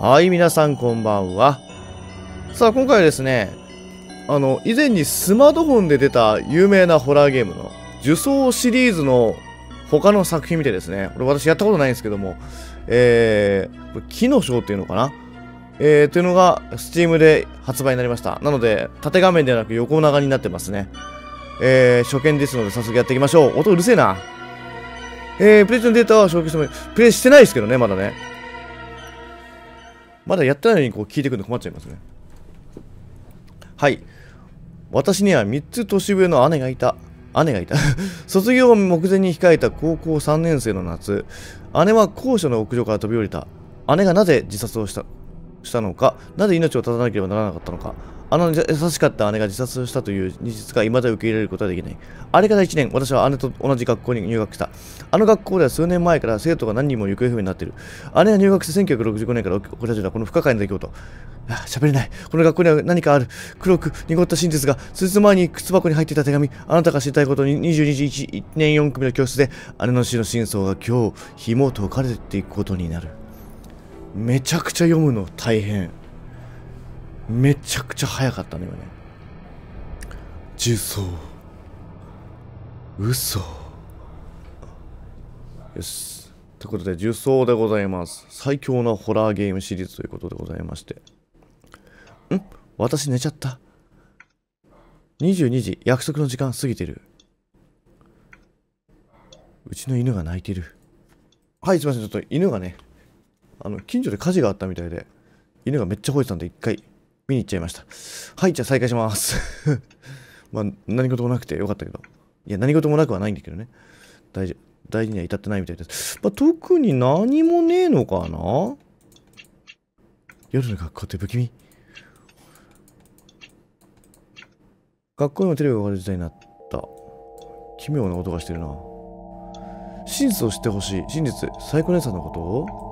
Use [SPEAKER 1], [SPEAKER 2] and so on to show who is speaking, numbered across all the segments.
[SPEAKER 1] はい、皆さんこんばんは。さあ、今回はですね、あの、以前にスマートフォンで出た有名なホラーゲームの呪装シリーズの他の作品見てですね、これ私やったことないんですけども、えー、木の章っていうのかなえー、というのが Steam で発売になりました。なので、縦画面ではなく横長になってますね。えー、初見ですので早速やっていきましょう。音うるせえな。えー、プレイ中のデータは消去してもプレイしてないですけどね、まだね。まだやってないのにこう聞いてくるの困っちゃいますね。はい。私には3つ年上の姉がいた。姉がいた 卒業を目前に控えた高校3年生の夏、姉は校舎の屋上から飛び降りた。姉がなぜ自殺をしたしたのか、なぜ命を絶たなければならなかったのか、あの優しかった姉が自殺したという事実が未だ受け入れることはできない。あれから1年、私は姉と同じ学校に入学した。あの学校では数年前から生徒が何人も行方不明になっている。姉が入学して1965年から起こり始たこの不可解な出来事。喋れない。この学校には何かある。黒く濁った真実が、数日前に靴箱に入っていた手紙。あなたが知りたいことに22時 1, 1年4組の教室で、姉の死の真相が今日、紐を解かれていくことになる。めちゃくちゃ読むの大変めちゃくちゃ早かったのよね重曹嘘よしということで重曹でございます最強のホラーゲームシリーズということでございましてん私寝ちゃった22時約束の時間過ぎてるうちの犬が泣いてるはいすいませんちょっと犬がねあの、近所で火事があったみたいで、犬がめっちゃ吠えてたんで一回見に行っちゃいました。はい、じゃあ再開します まあ、何事もなくてよかったけど。いや、何事もなくはないんだけどね。大事、大事には至ってないみたいです。まあ、特に何もねえのかな夜の学校って不気味。学校にもテレビがかかる時代になった。奇妙な音がしてるな。真実を知ってほしい。真実、サイコ姉さんのことを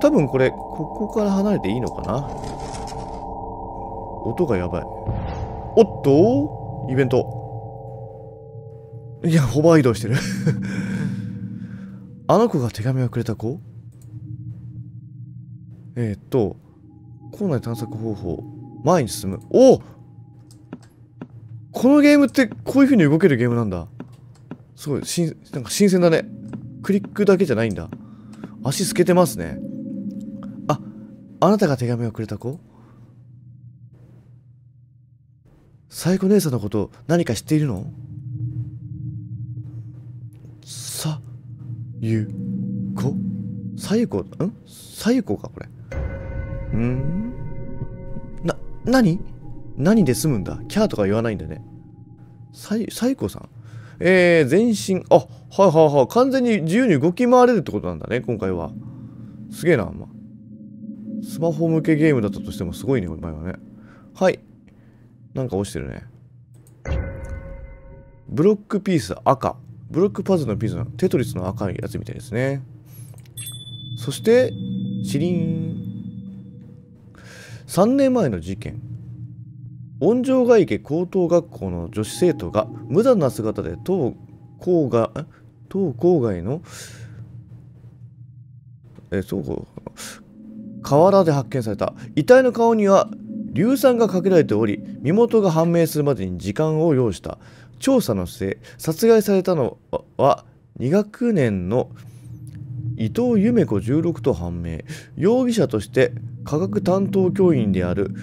[SPEAKER 1] 多分これ、ここから離れていいのかな音がやばい。おっとイベント。いや、ホバー移動してるあの子が手紙をくれた子えー、っと、校内探索方法。前に進む。おこのゲームってこういう風に動けるゲームなんだ。すごい、しなんか新鮮だね。クリックだけじゃないんだ。足透けてますね。あなたが手紙をくれた子サイコ姉さんのこと何か知っているのさ、ゆ、こさゆこんさゆこかこれ。うんな、何何で済むんだキャーとか言わないんだね。さゆ、さゆこさんえー、全身、あ、はいはいはい。完全に自由に動き回れるってことなんだね、今回は。すげえな、まスマホ向けゲームだったとしてもすごいね、前はね。はい。なんか落ちてるね。ブロックピース赤。ブロックパズルのピースのテトリスの赤いやつみたいですね。そして、チリン。3年前の事件。温城外家高等学校の女子生徒が無駄な姿で当校が、当校外の、え、そう、河原で発見された遺体の顔には硫酸がかけられており身元が判明するまでに時間を要した調査の末殺害されたのは2学年の伊藤夢子16と判明容疑者として科学担当教員である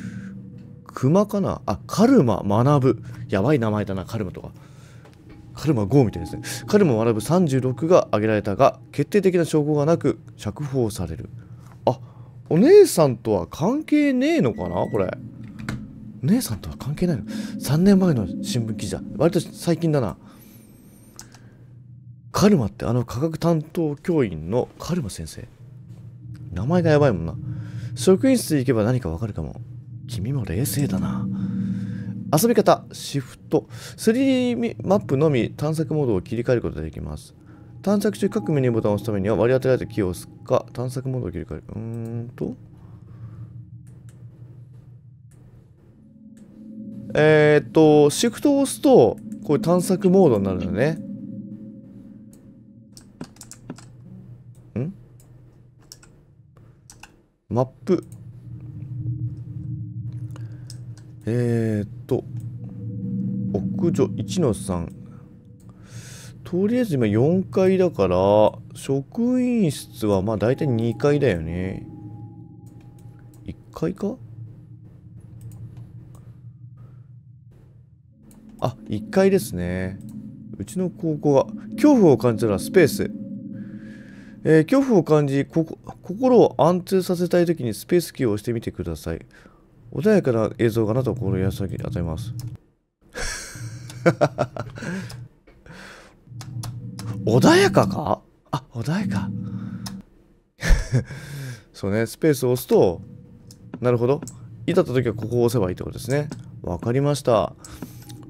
[SPEAKER 1] 熊かなあカルマ学ぶやばい名前だなカルマとかカルマ5みたいですねカルマ学ぶ36が挙げられたが決定的な証拠がなく釈放されるあお姉さんとは関係ねえのかなこれ。お姉さんとは関係ないの ?3 年前の新聞記事だ。割と最近だな。カルマってあの科学担当教員のカルマ先生。名前がやばいもんな。職員室行けば何かわかるかも。君も冷静だな。遊び方、シフト。3D マップのみ探索モードを切り替えることができます。探索中各メニューボタンを押すためには割り当てられたキーを押すか探索モードを切り替える。うーんと。えー、っと、シフトを押すと、こういう探索モードになるのね。んマップ。えー、っと、屋上1の3。とりあえず今4階だから、職員室はまあ大体2階だよね。1階かあ、1階ですね。うちの高校は、恐怖を感じたらスペース。えー、恐怖を感じこ心を安通させたいときにスペースキーを押してみてください。穏やかな映像がなと心安らぎに与えます。穏やかかあ、穏やか。そうね、スペースを押すと、なるほど。至った時はここを押せばいいってことですね。わかりました。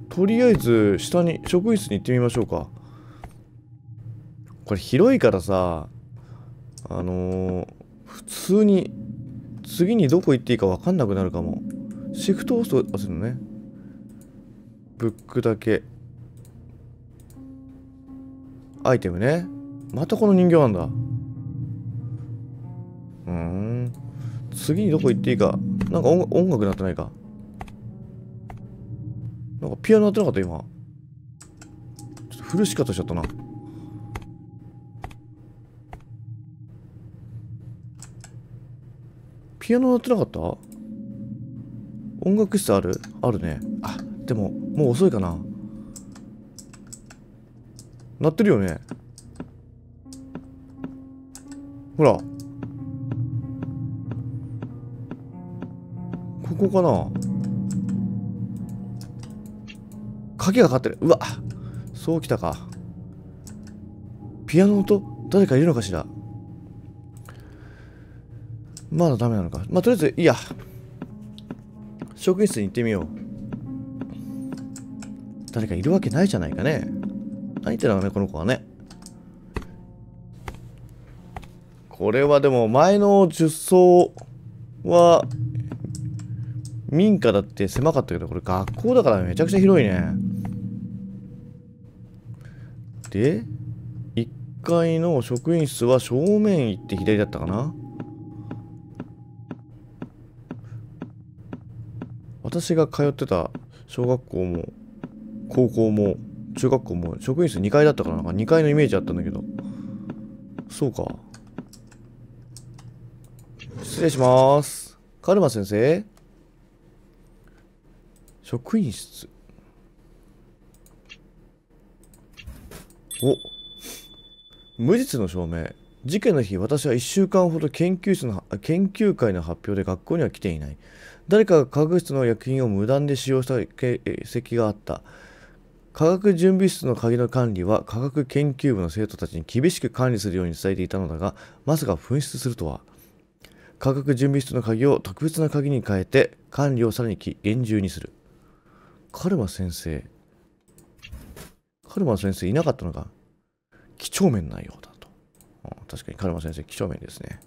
[SPEAKER 1] とりあえず、下に、職員室に行ってみましょうか。これ広いからさ、あのー、普通に、次にどこ行っていいかわかんなくなるかも。シフト押すと、押すのね。ブックだけ。アイテムねまたこの人形なんだうん次にどこ行っていいかなんか音楽なってないかなんかピアノなってなかった今ちょっと古し方しちゃったなピアノなってなかった音楽室あるあるねあでももう遅いかな鳴ってるよねほらここかな鍵がかかってるうわそうきたかピアノの音誰かいるのかしらまだダメなのかまあとりあえずいいや職員室に行ってみよう誰かいるわけないじゃないかね何言ってたのね、この子はね。これはでも前の10層は民家だって狭かったけど、これ学校だからめちゃくちゃ広いね。で、1階の職員室は正面行って左だったかな私が通ってた小学校も高校も中学校も職員室2階だったからなんか2階のイメージあったんだけどそうか失礼しますカルマ先生職員室お無実の証明事件の日私は1週間ほど研究室の研究会の発表で学校には来ていない誰かが科学室の薬品を無断で使用した形跡があった科学準備室の鍵の管理は科学研究部の生徒たちに厳しく管理するように伝えていたのだが、まさか紛失するとは。科学準備室の鍵を特別な鍵に変えて管理をさらに厳重にする。カルマ先生。カルマ先生いなかったのか几帳面なようだと。うん、確かにカルマ先生几帳面ですね。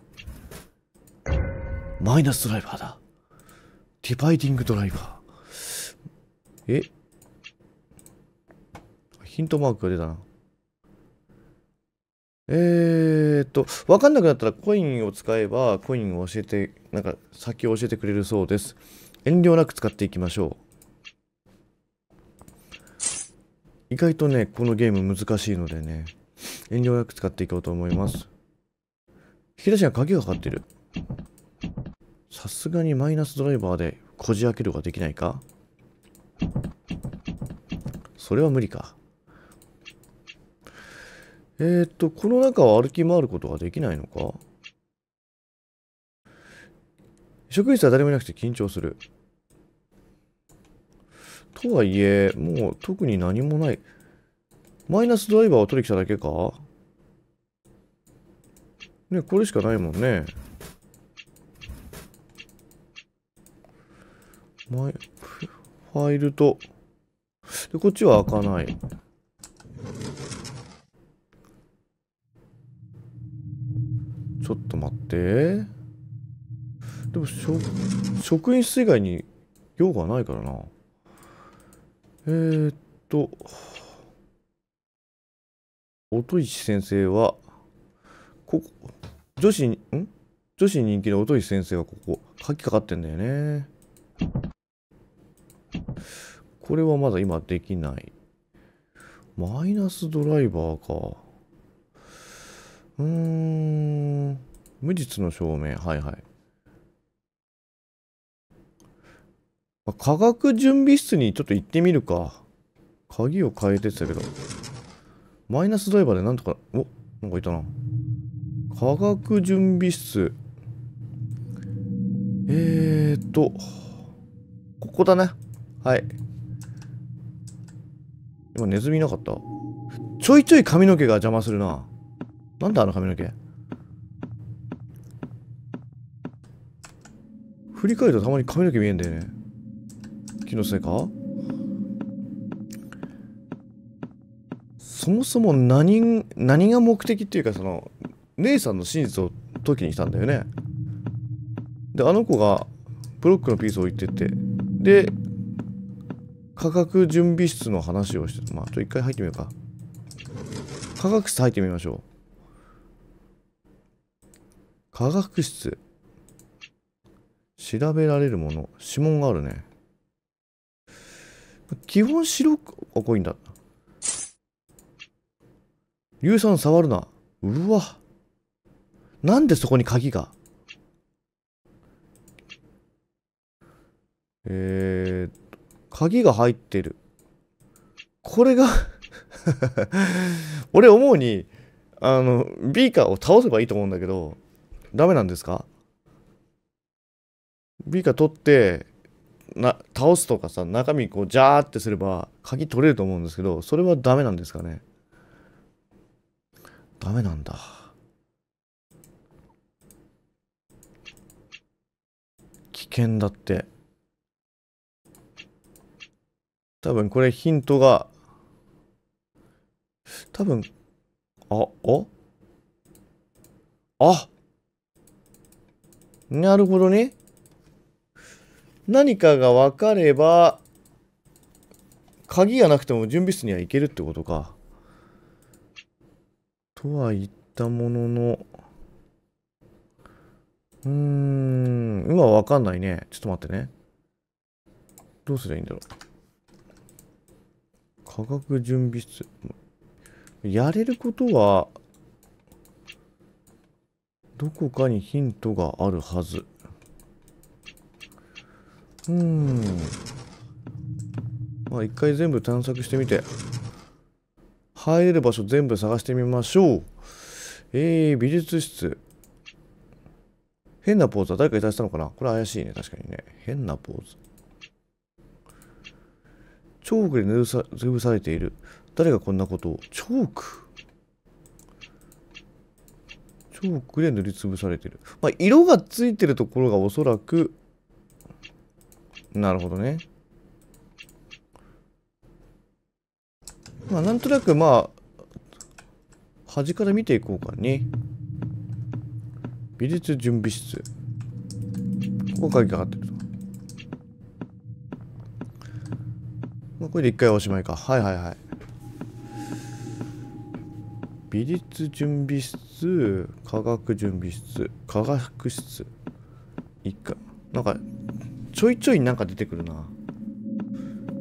[SPEAKER 1] マイナスドライバーだ。ディバイディングドライバー。えヒントマークが出たな。えー、っと、わかんなくなったらコインを使えば、コインを教えて、なんか先を教えてくれるそうです。遠慮なく使っていきましょう。意外とね、このゲーム難しいのでね、遠慮なく使っていこうと思います。引き出しには鍵がかかってる。さすがにマイナスドライバーでこじ開けるができないかそれは無理か。えー、っと、この中を歩き回ることができないのか職員室は誰もいなくて緊張する。とはいえ、もう特に何もない。マイナスドライバーを取り来ただけかね、これしかないもんね。マイ、ファイルと。で、こっちは開かない。ちょっと待ってでも職員室以外に用がないからなえー、っと音石先生はここ女子ん女子人気の音石先生はここ鍵かかってんだよねこれはまだ今できないマイナスドライバーかうん。無実の証明。はいはい。科学準備室にちょっと行ってみるか。鍵を変えてたけど。マイナスドライバーでなんとか、おなんかいたな。科学準備室。えーっと、ここだね。はい。今ネズミなかったちょいちょい髪の毛が邪魔するな。なんだあの髪の毛振り返るとたまに髪の毛見えんだよね気のせいかそもそも何何が目的っていうかその姉さんの真実を解きに来たんだよねであの子がブロックのピースを置いてってで価格準備室の話をしてまあちょっと一回入ってみようか価格室入ってみましょう化学室。調べられるもの。指紋があるね。基本白く、あ、いイだ。硫酸触るな。うわ。なんでそこに鍵がえー、鍵が入ってる。これが 俺思うに、あの、ビーカーを倒せばいいと思うんだけど、ダメなんですかビーカー取ってな倒すとかさ中身こうジャーってすれば鍵取れると思うんですけどそれはダメなんですかねダメなんだ危険だって多分これヒントが多分あああなるほどね。何かが分かれば、鍵がなくても準備室には行けるってことか。とは言ったものの、うーん、今は分かんないね。ちょっと待ってね。どうすりゃいいんだろう。科学準備室。やれることは、どこかにヒントがあるはず。うーん。まあ一回全部探索してみて、入れる場所全部探してみましょう。えー、美術室。変なポーズは誰かいたしたのかなこれ怪しいね、確かにね。変なポーズ。チョークで塗りつぶされている。誰がこんなことをチョークチョークで塗りつぶされてる。まあ、色がついてるところがおそらく、なるほどね。まあ、なんとなくまあ、端から見ていこうかね。美術準備室。ここ鍵かかってると。まあ、これで一回おしまいか。はいはいはい。美術準備室科学準備室科学室一っかなんかちょいちょいなんか出てくるな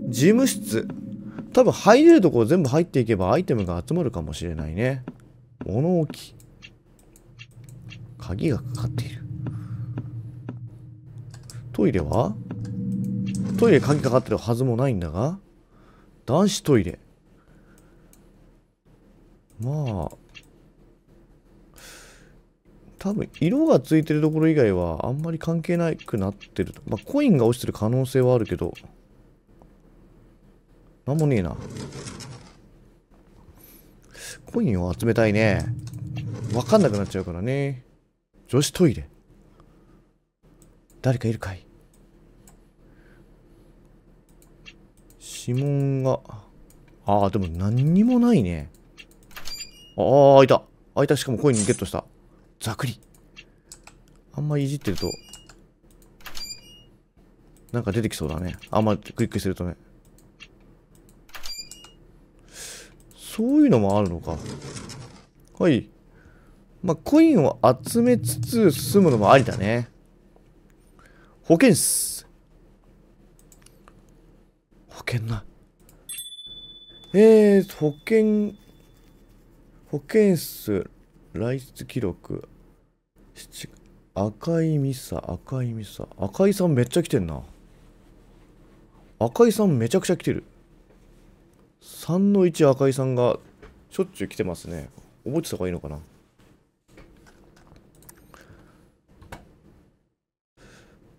[SPEAKER 1] 事務室多分入れるとこ全部入っていけばアイテムが集まるかもしれないね物置鍵がかかっているトイレはトイレ鍵かかってるはずもないんだが男子トイレまあ、多分色がついてるところ以外はあんまり関係なくなってる。と。まあコインが落ちてる可能性はあるけど、なんもねえな。コインを集めたいね。わかんなくなっちゃうからね。女子トイレ。誰かいるかい指紋が。ああ、でも何にもないね。ああ、開いた。開いた。しかもコインゲットした。ざくり。あんまいじってると、なんか出てきそうだね。あんまクリックするとね。そういうのもあるのか。はい。まあ、コインを集めつつ進むのもありだね。保険っす。保険な。えー、保険保健室、来室記録、赤いミサ、赤いミサ。赤井さんめっちゃ来てんな。赤井さんめちゃくちゃ来てる。3の1赤井さんがしょっちゅう来てますね。覚えてた方がいいのかな。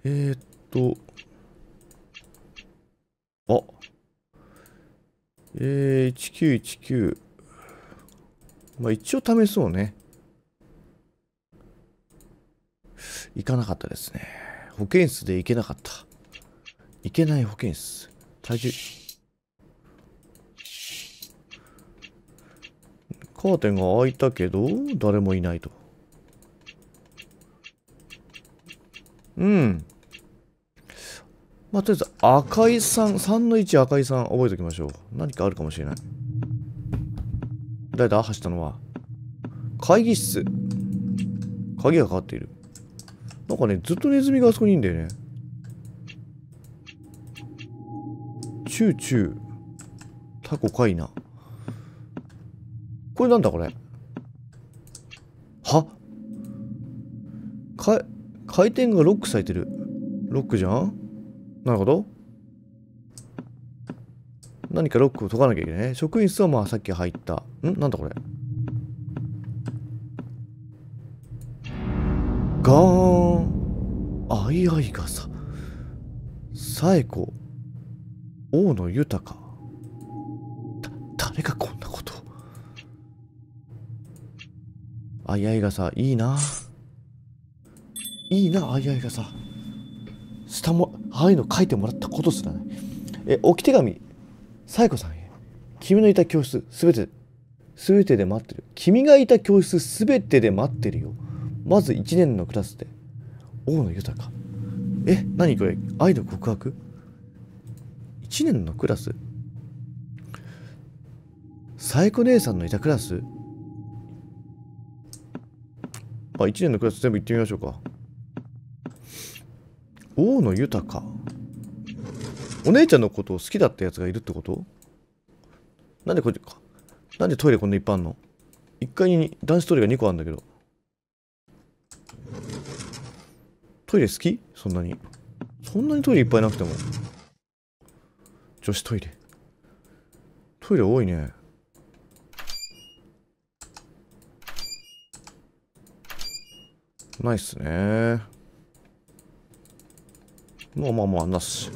[SPEAKER 1] えー、っと。あ。えー、1919。まあ一応試そうね。行かなかったですね。保健室で行けなかった。行けない保健室。体重。カーテンが開いたけど、誰もいないと。うん。まあ、とりあえず、赤井さん、3の1赤井さん覚えておきましょう。何かあるかもしれない。誰だ走ったのは。会議室。鍵がかかっている。なんかね、ずっとネズミがあそこにいるんだよね。チューチュー。タコかいな。これなんだこれ。はか、回転がロックされてる。ロックじゃんなるほど。何かロックを解かなきゃいけないね。職員室はまあさっき入った。んなんだこれ。ガーン。あいあいがさ。サエこ。王の豊か。だ、誰がこんなことあいあいがさ、いいな。いいな、あいあいがさ。下も、ああいうの書いてもらったことすらない。え、置き手紙。サイコさんへ。君のいた教室、すべて、すべてで待ってる。君がいた教室、すべてで待ってるよ。まず1年のクラスで。大野豊。え、何これ愛の告白 ?1 年のクラスサイコ姉さんのいたクラスあ、1年のクラス全部行ってみましょうか。大野豊。お姉ちゃんのことを好きだったやつがいるってことなんでこれ、なんでトイレこんないっぱいあんの ?1 階に男子トイレが2個あるんだけど。トイレ好きそんなに。そんなにトイレいっぱいなくても。女子トイレ。トイレ多いね。ないっすね。まあまあまあ、なし。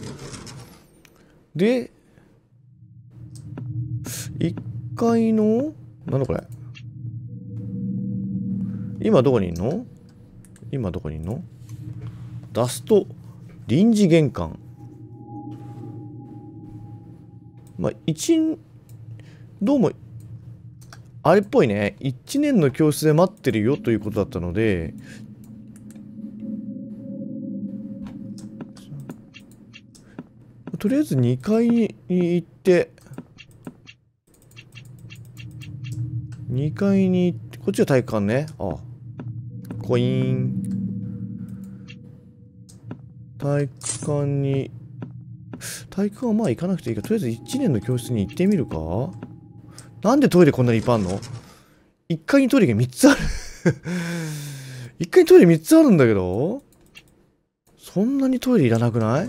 [SPEAKER 1] で、1階の、なんだこれ。今どこにいんの今どこにいんのダスト、臨時玄関。まあ、一、どうも、あれっぽいね。1年の教室で待ってるよということだったので、とりあえず2階に行って、2階に行って、こっちは体育館ね。ああ。コイン。体育館に、体育館はまあ行かなくていいか。とりあえず1年の教室に行ってみるかなんでトイレこんなにいっぱいあんの ?1 階にトイレが3つある1階にトイレ3つあるんだけどそんなにトイレいらなくない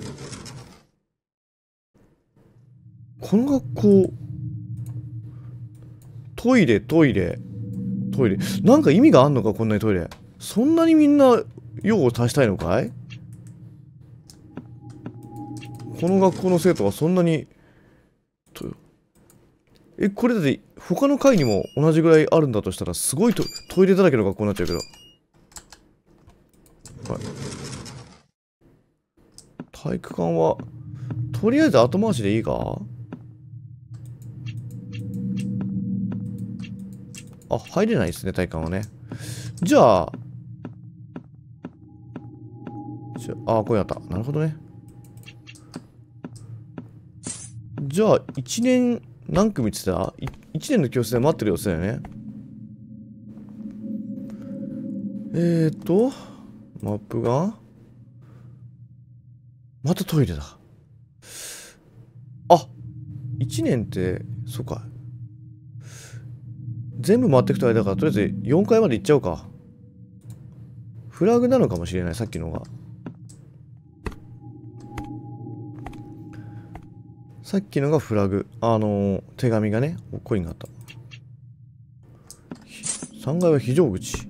[SPEAKER 1] この学校、トイレ、トイレ、トイレ。なんか意味があんのか、こんなにトイレ。そんなにみんな用を足したいのかいこの学校の生徒はそんなに、え、これだって、他の階にも同じぐらいあるんだとしたら、すごいトイレだらけの学校になっちゃうけど。はい。体育館は、とりあえず後回しでいいかあ、入れないですね、体幹はね。じゃあ、じあ、あ、こうやった。なるほどね。じゃあ、1年、何組って言ってた ?1 年の教室で待ってる様子だよね。えーと、マップが、またトイレだ。あ、1年って、そうか、全部回っていくとあれだから、とりあえず4階まで行っちゃおうか。フラグなのかもしれない、さっきのが。さっきのがフラグ。あのー、手紙がね、おっこりになった。3階は非常口。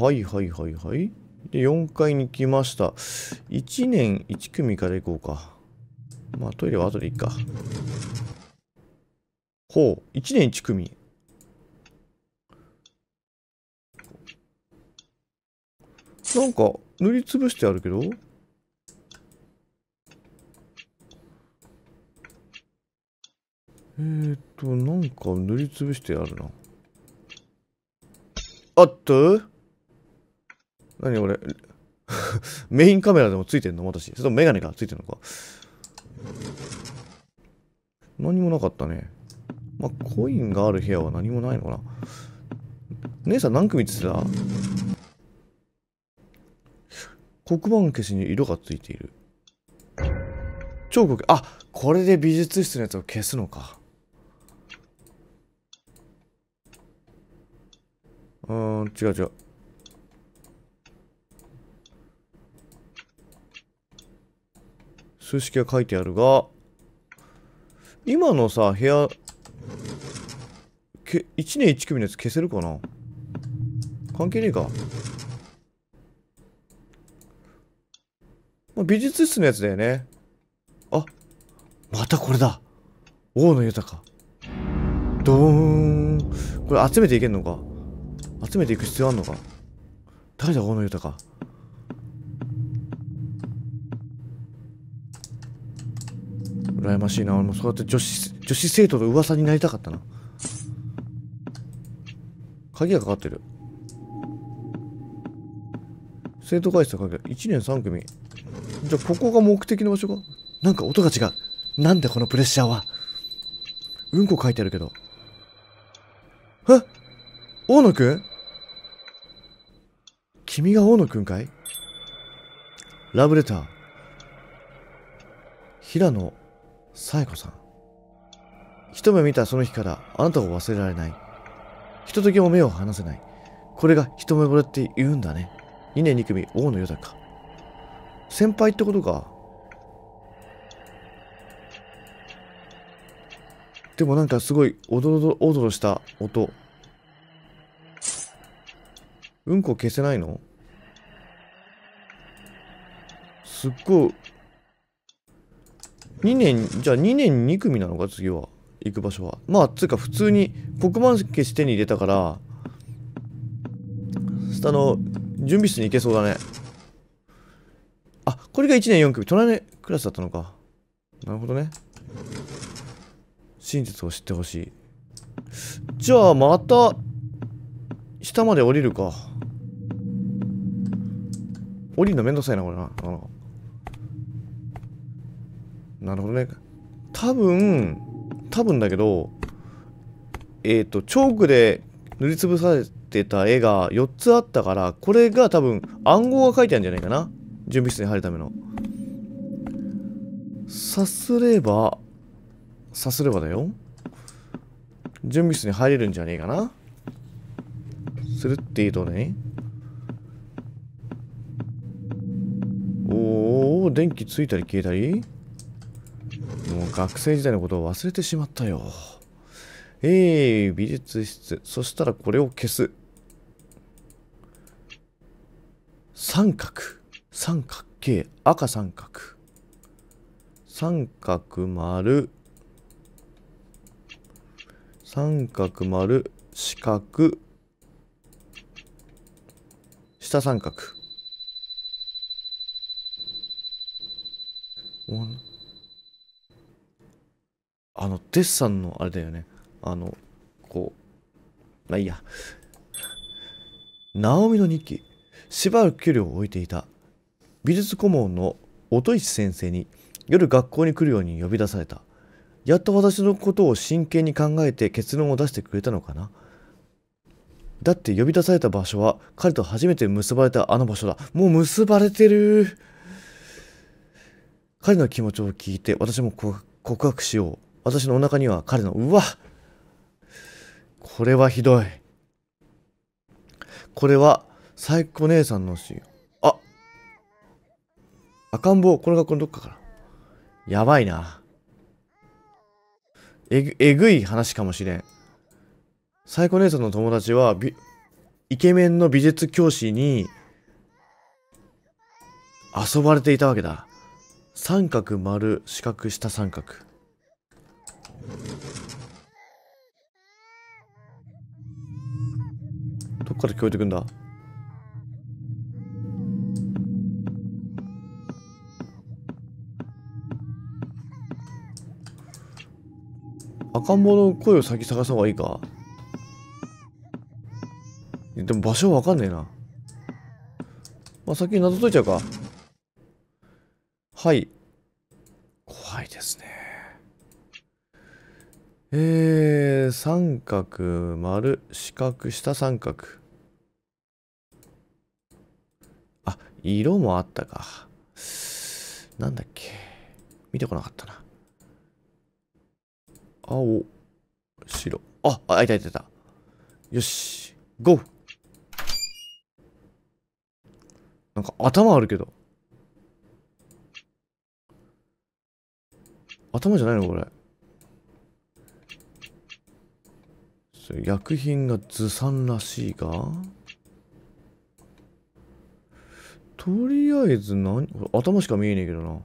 [SPEAKER 1] はいはいはいはい。で、4階に来ました。1年1組から行こうか。まあ、トイレは後でいいか。ほう、1年1組。なんか、塗りつぶしてあるけどえーと、なんか塗りつぶしてあるな。あっと何俺、メインカメラでもついてんの私。それとメガネがついてんのか。何もなかったね。まあ、コインがある部屋は何もないのかな姉さん何組って言ってた黒板消しに色がついている。超黒あこれで美術室のやつを消すのか。うん、違う違う。数式は書いてあるが、今のさ、部屋1年1組のやつ消せるかな関係ねえか。まあ、美術室のやつだよね。あ、またこれだ。王の豊か。ドーン。これ集めていけんのか集めていく必要あんのか誰だ、王の豊か。羨ましいな。俺もそうやって女子、女子生徒の噂になりたかったな。鍵がかかってる。生徒会室の鍵が1年3組。じゃあここが目的の場所かなんか音が違う。なんでこのプレッシャーはうんこ書いてあるけど。え大野くん君が大野くんかいラブレター。平野紗栄子さん。一目見たその日からあなたを忘れられない。ひときも目を離せない。これが一目惚れって言うんだね。2年2組、大野豊か。先輩ってことか。でもなんかすごい、おどろおどろした音。うんこ消せないのすっごい。2年、じゃあ2年2組なのか、次は。行く場所はまあつうか普通に黒板消し手に入れたから下の準備室に行けそうだねあこれが1年4組隣クラスだったのかなるほどね真実を知ってほしいじゃあまた下まで降りるか降りるのめんどくさいなこれななるほどね多分多分だけど、えっ、ー、と、チョークで塗りつぶされてた絵が4つあったから、これが多分暗号が書いてあるんじゃないかな。準備室に入るための。さすれば、さすればだよ。準備室に入れるんじゃねえかな。するっていうとね。おお、電気ついたり消えたりもう学生時代のことを忘れてしまったよ。えー、美術室。そしたらこれを消す。三角。三角形。赤三角。三角丸。三角丸。四角。下三角。あの、デッサンの、あれだよね。あの、こう、まあいいや。ナオミの日記。しばらく距離を置いていた。美術顧問の音石先生に夜学校に来るように呼び出された。やっと私のことを真剣に考えて結論を出してくれたのかな。だって呼び出された場所は彼と初めて結ばれたあの場所だ。もう結ばれてる。彼の気持ちを聞いて私も告白しよう。私のお腹には彼の、うわこれはひどい。これは、サイコ姉さんのシーン。あ赤ん坊、この学校のどっかから。やばいな。えぐ、えぐい話かもしれん。サイコ姉さんの友達は、イケメンの美術教師に、遊ばれていたわけだ。三角丸四角下三角。どっから聞こえてくんだ赤ん坊の声を先探すた方がいいかでも場所わかんねえな。まあ、先に謎解いちゃうか。はい。えー、三角、丸、四角、下三角。あ、色もあったか。なんだっけ。見てこなかったな。青、白。あ、あ、いたいたいた。よし、ゴーなんか頭あるけど。頭じゃないのこれ。薬品がずさんらしいがとりあえず何頭しか見えねえけどな。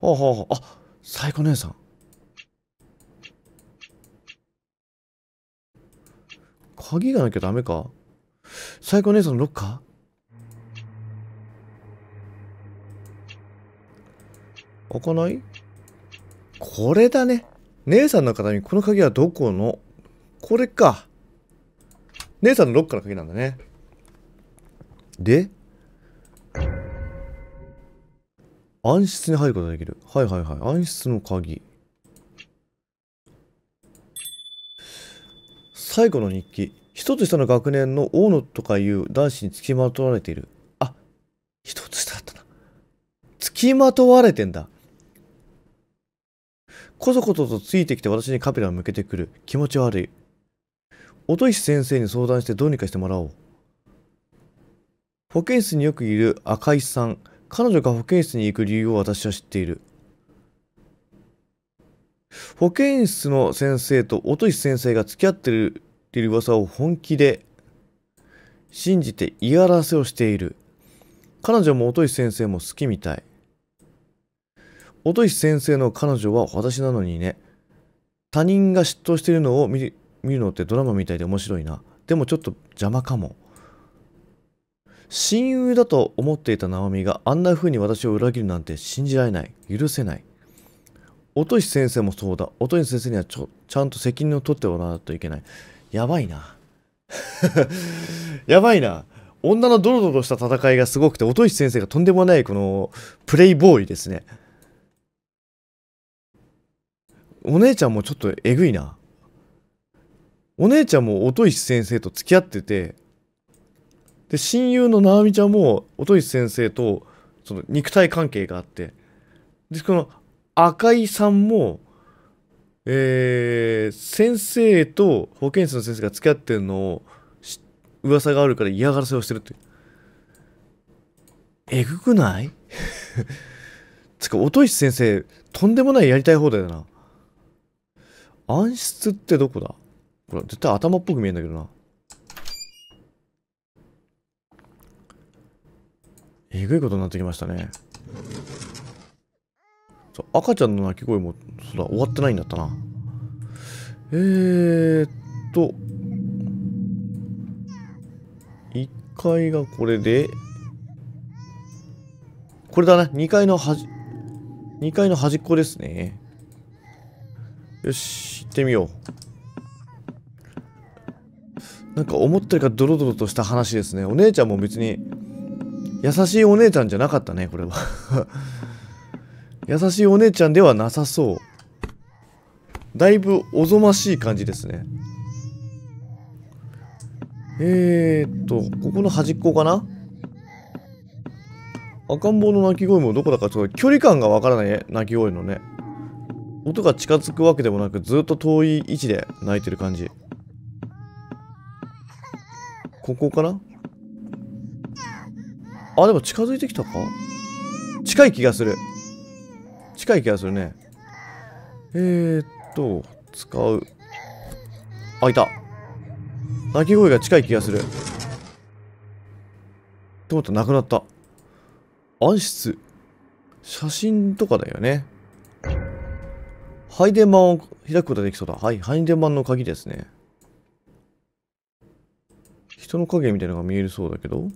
[SPEAKER 1] あはあはあ、あ、サイコ姉さん。鍵がなきゃダメかサイコ姉さんのロッカー開かないこれだね。姉さんの方この鍵はどこのこれか。姉さんのロッカーの鍵なんだね。で暗室に入ることができる。はいはいはい。暗室の鍵。最後の日記。一つ下の学年の大野とかいう男子につきまとわれている。あ、一つ下だったな。つきまとわれてんだ。こそこそとついてきて私にカメラを向けてくる。気持ち悪い。音石先生に相談してどうにかしてもらおう。保健室によくいる赤井さん。彼女が保健室に行く理由を私は知っている。保健室の先生と音石先生が付き合ってるっていう噂を本気で信じて嫌がらせをしている。彼女も音石先生も好きみたい。音石先生の彼女は私なのにね。他人が嫉妬してるのを見るのってドラマみたいで面白いな。でもちょっと邪魔かも。親友だと思っていたオミがあんな風に私を裏切るなんて信じられない。許せない。音石先生もそうだ。音石先生にはちょちゃんと責任を取っておらないといけない。やばいな。やばいな。女のドロドロした戦いがすごくて、音石先生がとんでもないこのプレイボーイですね。お姉ちゃんもちょっとえぐいな。お姉ちゃんも音石先生と付き合ってて、で、親友の直美ちゃんも音石先生とその肉体関係があって、で、この赤井さんも、えー、先生と保健室の先生が付き合ってるのを噂があるから嫌がらせをしてるって。えぐくない つか、音石先生、とんでもないやりたい放題だな。暗室ってどこだこれ絶対頭っぽく見えんだけどな。えぐいことになってきましたね。赤ちゃんの鳴き声も、そうだ、終わってないんだったな。えーっと。1階がこれで、これだな、2階の端、2階の端っこですね。よし、行ってみよう。なんか思ったよりかドロドロとした話ですね。お姉ちゃんも別に、優しいお姉ちゃんじゃなかったね、これは 優しいお姉ちゃんではなさそう。だいぶおぞましい感じですね。えーっと、ここの端っこかな赤ん坊の鳴き声もどこだかちょっと距離感がわからない鳴き声のね。音が近づくわけでもなくずっと遠い位置で鳴いてる感じここかなあでも近づいてきたか近い気がする近い気がするねえー、っと使うあいた鳴き声が近い気がするってことなくなった暗室写真とかだよね配電盤を開くことができそうだ。はい、配電盤の鍵ですね。人の影みたいなのが見えるそうだけど。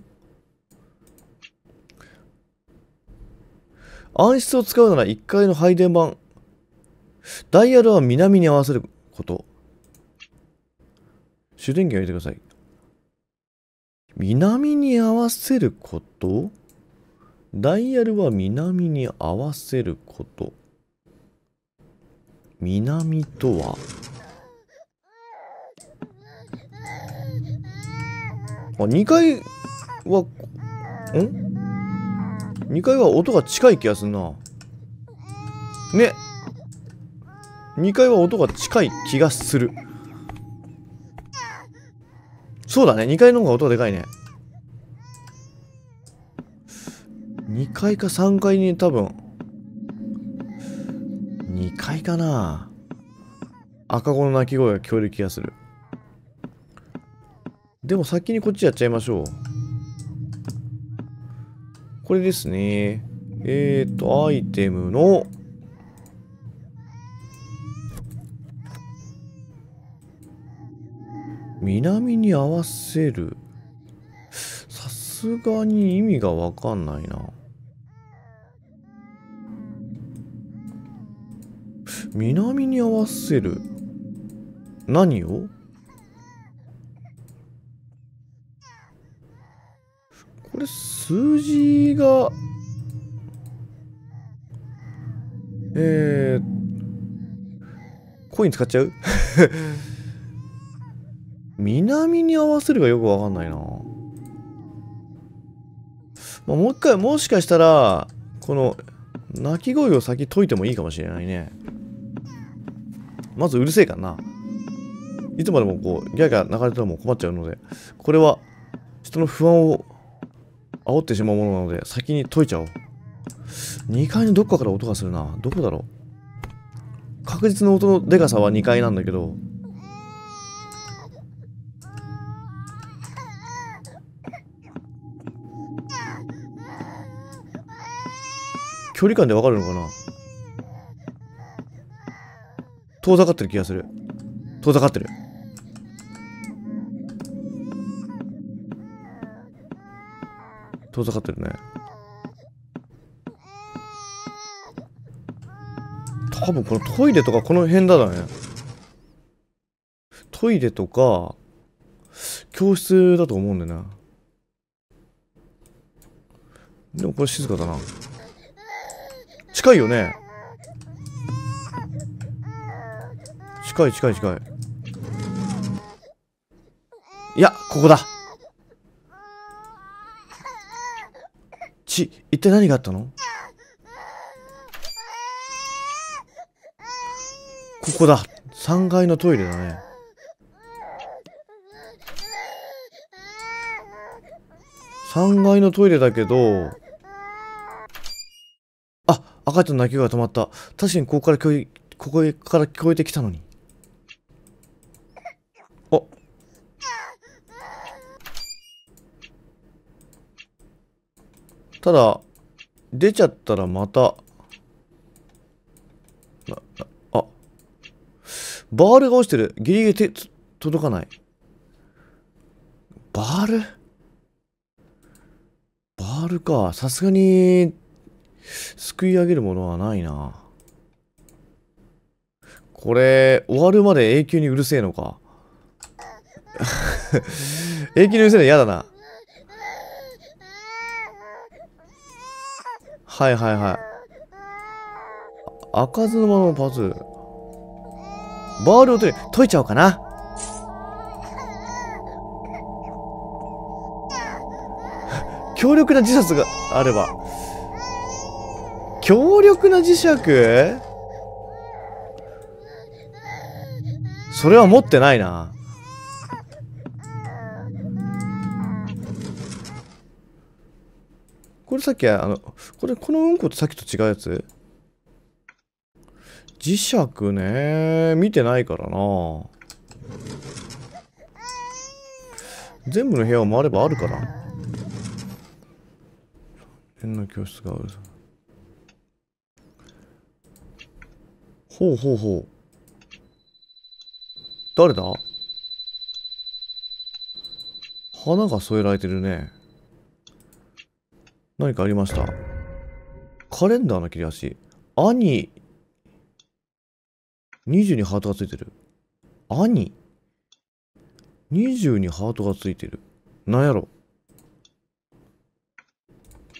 [SPEAKER 1] 暗室を使うなら1階の配電盤。ダイヤルは南に合わせること。主電源を入れてください。南に合わせることダイヤルは南に合わせること。南とはあ2階はん ?2 階は音が近い気がすんなね2階は音が近い気がするそうだね2階の方が音がでかいね2階か3階に多分階かな赤子の鳴き声が聞こえる気がする。でも先にこっちやっちゃいましょう。これですね。えっ、ー、と、アイテムの、南に合わせる。さすがに意味がわかんないな。南に合わせる何をこれ数字がえー、コイン使っちゃう南に合わせるがよくわかんないな。まあ、もう一回、もしかしたら、この、鳴き声を先解いてもいいかもしれないね。まずうるせえかな。いつまでもこう、ギャーギャー流れてたらもう困っちゃうので、これは、人の不安を煽ってしまうものなので、先に解いちゃおう。2階のどっかから音がするな。どこだろう確実の音のでかさは2階なんだけど、距離感でわかるのかな遠ざかってる気がする。遠ざかってる。遠ざかってるね。多分このトイレとかこの辺だだね。トイレとか、教室だと思うんだよな。でもこれ静かだな。近いよね。近い近い近い。いや、ここだ。ち、一体何があったのここだ。3階のトイレだね。3階のトイレだけど、あ、赤ちゃんの泣き声が止まった。確かにここからここから聞こえてきたのに。ただ、出ちゃったらまた、あ、バールが落ちてる。ギリギリ手、届かない。バールバールか。さすがに、すくい上げるものはないな。これ、終わるまで永久にうるせえのか。永久にうるせえの嫌だな。はいはいはい。開かずの間のパズル。バールを取り、解いちゃおうかな。強力な磁石があれば。強力な磁石それは持ってないな。これさっきあの、これ、このうんこってさっきと違うやつ磁石ね。見てないからな。全部の部屋を回ればあるから。変な教室がある。ほうほうほう。誰だ花が添えられてるね。何かありましたカレンダーの切れ端。兄。20にハートがついてる。兄。20にハートがついてる。なんやろ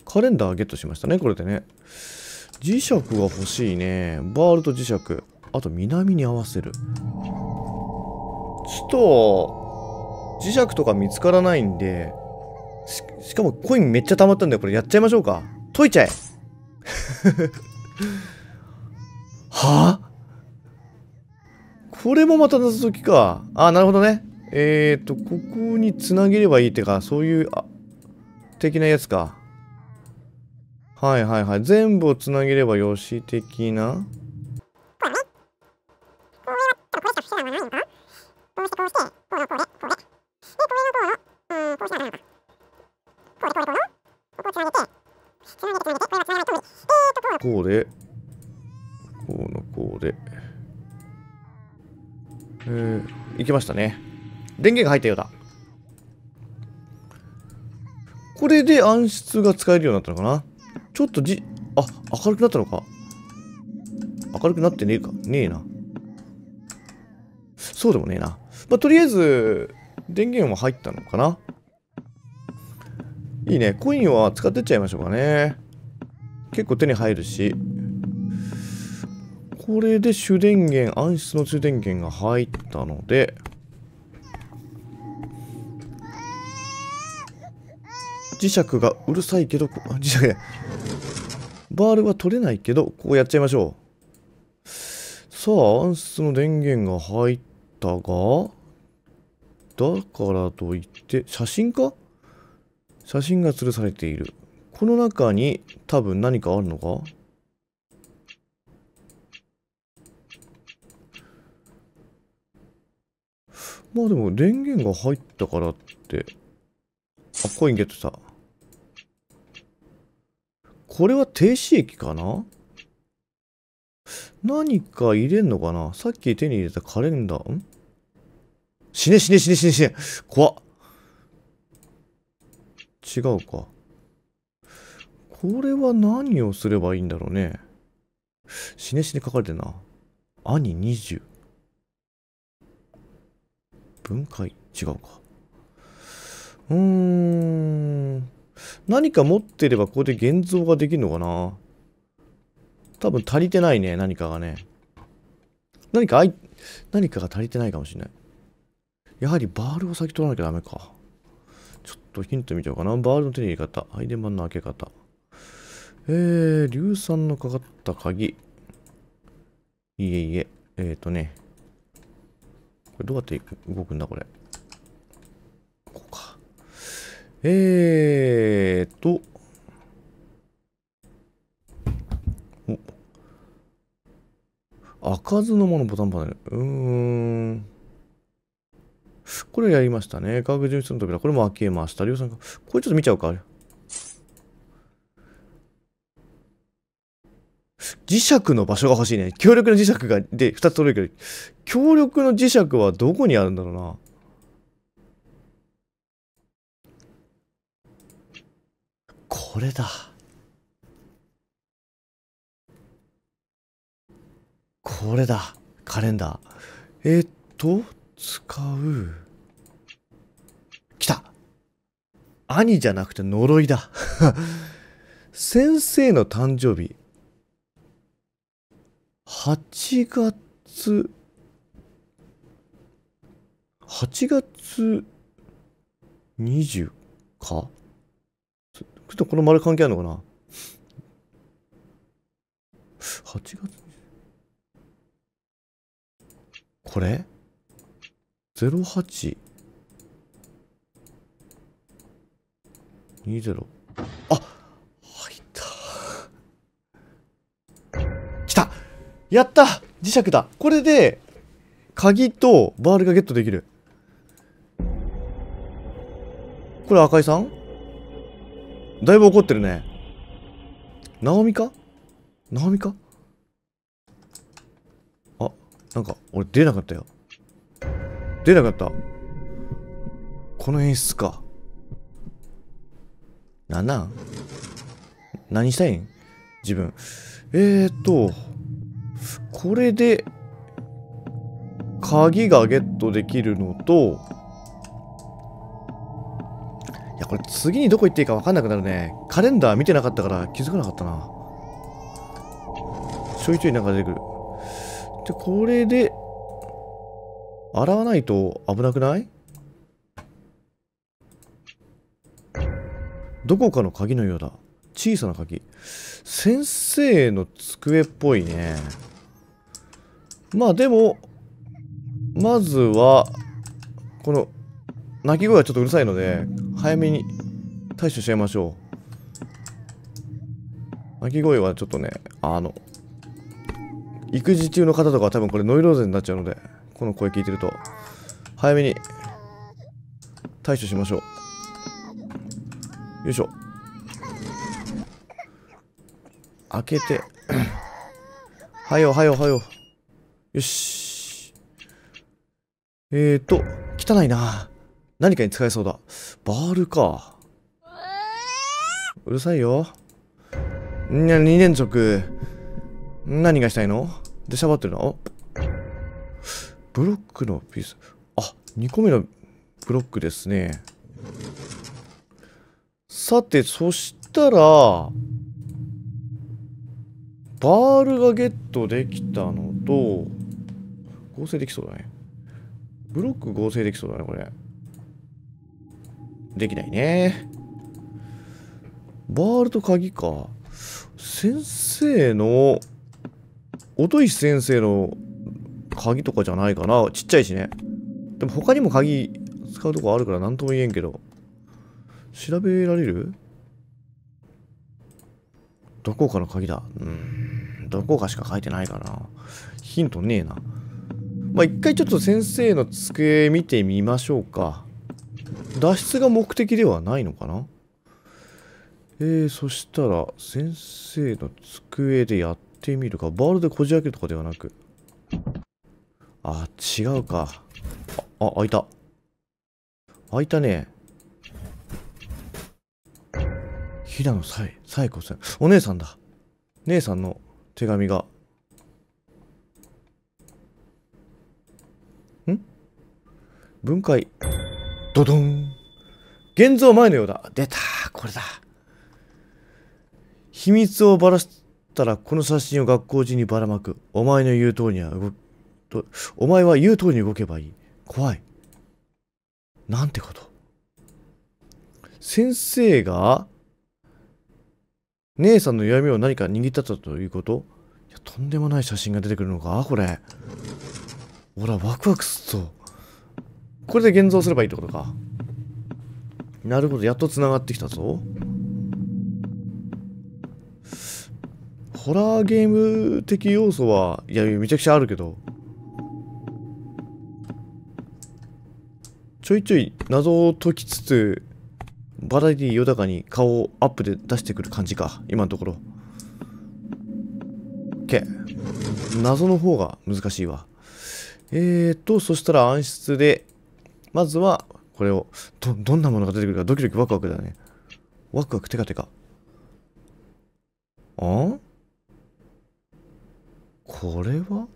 [SPEAKER 1] カレンダーゲットしましたね、これでね。磁石が欲しいね。バールと磁石。あと、南に合わせる。ちょっと、磁石とか見つからないんで、ししかもコインめっちゃ溜まったんだよこれやっちゃいましょうか解いちゃえ はあこれもまた謎解きかあなるほどねえっ、ー、とここにつなげればいいってかそういうあ的なやつかはいはいはい全部をつなげればよし的なこうで、こうのこうで、えー、行きましたね。電源が入ったようだ。これで暗室が使えるようになったのかなちょっとじ、あ、明るくなったのか。明るくなってねえか。ねえな。そうでもねえな。まあ、とりあえず、電源は入ったのかないいね。コインは使ってっちゃいましょうかね。結構手に入るしこれで主電源暗室の主電源が入ったので磁石がうるさいけど磁石バールは取れないけどここやっちゃいましょうさあ暗室の電源が入ったがだからといって写真か写真が吊るされているこの中に多分何かあるのかまあでも電源が入ったからって。あ、コインゲットした。これは停止液かな何か入れんのかなさっき手に入れたカレンダー。ん死ね死ね死ね死ね死ね怖っ。違うか。これは何をすればいいんだろうね。死ね死ね書かれてるな。兄20。分解違うか。うーん。何か持ってればここで現像ができるのかな多分足りてないね、何かがね。何か何かが足りてないかもしれない。やはりバールを先取らなきゃダメか。ちょっとヒント見ちゃおうかな。バールの手の入れ方。アイデンンの開け方。えー、硫酸のかかった鍵。いえいえ、えっ、ー、とね。これどうやって動くんだ、これ。こうか。えーと。お。開かずのものボタンパネル。うーん。これやりましたね。化学事務室の扉。これも開けました。硫酸が。これちょっと見ちゃうか。磁石の場所が欲しいね。強力な磁石が、で、2つ取れるけど、強力の磁石はどこにあるんだろうな。これだ。これだ。カレンダー。えっと、使う。来た兄じゃなくて呪いだ 先生の誕生日。8月、8月20かちょっとこの丸関係あるのかな ?8 月これ ?08。20。あやった磁石だこれで、鍵とバールがゲットできる。これ赤井さんだいぶ怒ってるね。ナオミかナオミかあ、なんか、俺出なかったよ。出なかった。この演出か。なんなん何したいん自分。えーっと。これで、鍵がゲットできるのと、いや、これ次にどこ行っていいか分かんなくなるね。カレンダー見てなかったから気づかなかったな。ちょいちょいなんか出てくる。で、これで、洗わないと危なくないどこかの鍵のようだ。小さな鍵。先生の机っぽいね。まあでも、まずは、この、鳴き声はちょっとうるさいので、早めに対処しちゃいましょう。鳴き声はちょっとね、あの、育児中の方とかは多分これノイローゼになっちゃうので、この声聞いてると、早めに対処しましょう。よいしょ。開けて。はよはよはよ。よし。えーと、汚いな。何かに使えそうだ。バールか。うるさいよ。んや、2連続。何がしたいのでしゃばってるのブロックのピース。あ、2個目のブロックですね。さて、そしたら、バールがゲットできたのと、合成できそうだね。ブロック合成できそうだね、これ。できないね。バールと鍵か。先生の、音石先生の鍵とかじゃないかな。ちっちゃいしね。でも他にも鍵使うとこあるから何とも言えんけど。調べられるどこかの鍵だ。うん。どこかしか書いてないかな。ヒントねえな。まあ一回ちょっと先生の机見てみましょうか。脱出が目的ではないのかなえー、そしたら先生の机でやってみるか。バールでこじ開けるとかではなく。あ、違うか。あ、あ、開いた。開いたね。平野さえ、さえこさん。お姉さんだ。姉さんの手紙が分解。ドドン。現像前のようだ。出た。これだ。秘密をばらしたら、この写真を学校中にばらまく。お前の言う通りには動と、お前は言う通りに動けばいい。怖い。なんてこと。先生が、姉さんの弱みを何か握ったということいや、とんでもない写真が出てくるのかこれ。ほら、ワクワクすっぞ。これで現像すればいいってことか。なるほど、やっと繋がってきたぞ。ホラーゲーム的要素は、いや、めちゃくちゃあるけど、ちょいちょい謎を解きつつ、バラエティ豊かに顔をアップで出してくる感じか、今のところ。OK。謎の方が難しいわ。えーと、そしたら暗室でまずは、これを、ど、どんなものが出てくるかドキドキワクワクだね。ワクワクテカテカ。あこれは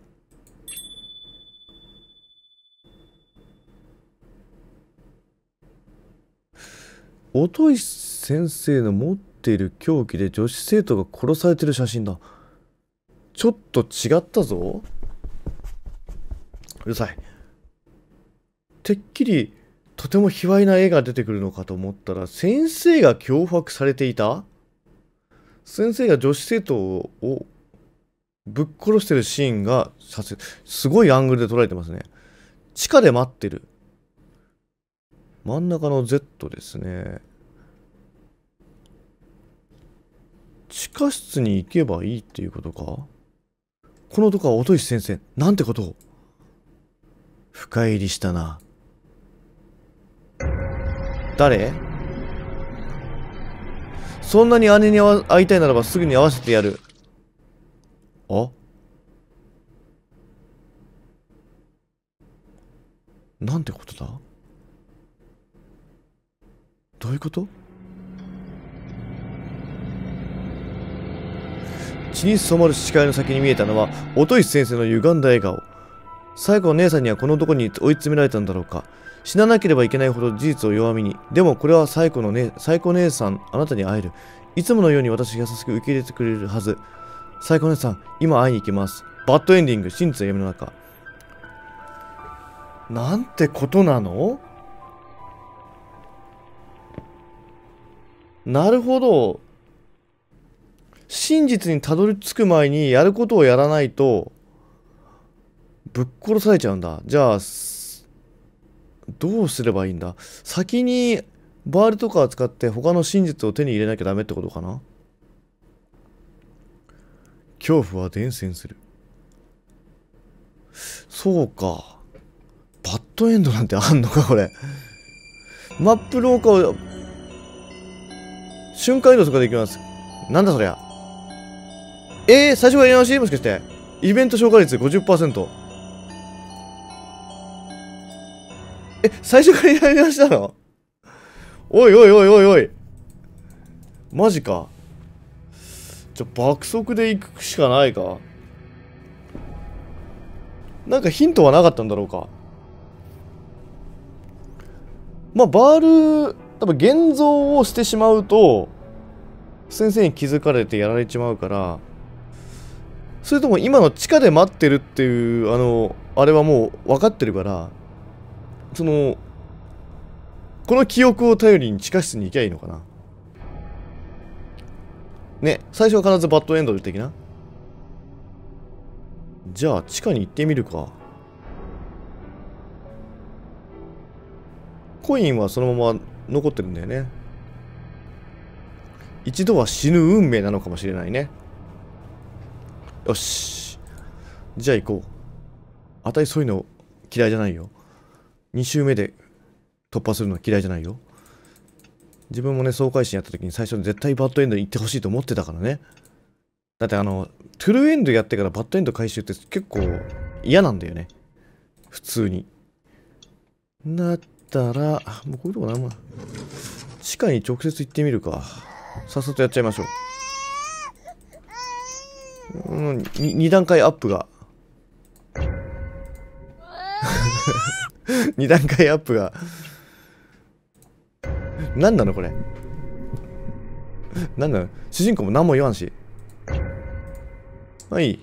[SPEAKER 1] 音石先生の持っている凶器で女子生徒が殺されてる写真だちょっと違ったぞうるさいてっきりとても卑猥な絵が出てくるのかと思ったら先生が脅迫されていた先生が女子生徒をぶっ殺してるシーンがさせすごいアングルで捉えてますね地下で待ってる真ん中の Z ですね地下室に行けばいいっていうことかこのこは音石先生なんてことを深入りしたな誰そんなに姉に会いたいならばすぐに会わせてやる。あなんてことだどういうこと血に染まる視界の先に見えたのは、音石先生の歪んだ笑顔。最後姉さんにはこの男に追い詰められたんだろうか。死ななければいけないほど事実を弱みに。でもこれは最古のね、サイコ姉さん、あなたに会える。いつものように私優しく受け入れてくれるはず。最古姉さん、今会いに行きます。バッドエンディング、真実は闇の中。なんてことなのなるほど。真実にたどり着く前にやることをやらないと、ぶっ殺されちゃうんだ。じゃあ、どうすればいいんだ先にバールとかを使って他の真実を手に入れなきゃダメってことかな恐怖は伝染する。そうか。バッドエンドなんてあんのか、これ。マップ廊下を、瞬間移動とかできます。なんだそりゃ。えー、最初からやり直しもしかして。イベント消化率50%。え、最初からやり直したのおいおいおいおいおい。マジか。じゃ、爆速で行くしかないか。なんかヒントはなかったんだろうか。まあ、バール、多分現像をしてしまうと、先生に気づかれてやられちまうから、それとも今の地下で待ってるっていう、あの、あれはもう分かってるから、その、この記憶を頼りに地下室に行きゃいいのかな。ね、最初は必ずバッドエンドで的な。じゃあ、地下に行ってみるか。コインはそのまま残ってるんだよね。一度は死ぬ運命なのかもしれないね。よし。じゃあ行こう。あたいそういうの嫌いじゃないよ。2周目で突破するのは嫌いじゃないよ。自分もね、総会心やった時に最初絶対バッドエンドに行ってほしいと思ってたからね。だってあの、トゥルーエンドやってからバッドエンド回収って結構嫌なんだよね。普通に。だったら、あ、もうこういうとこなまも地下に直接行ってみるか。さっさとやっちゃいましょう。うん、2段階アップが。2 段階アップが。何なのこれ。何なの主人公も何も言わんし。はい。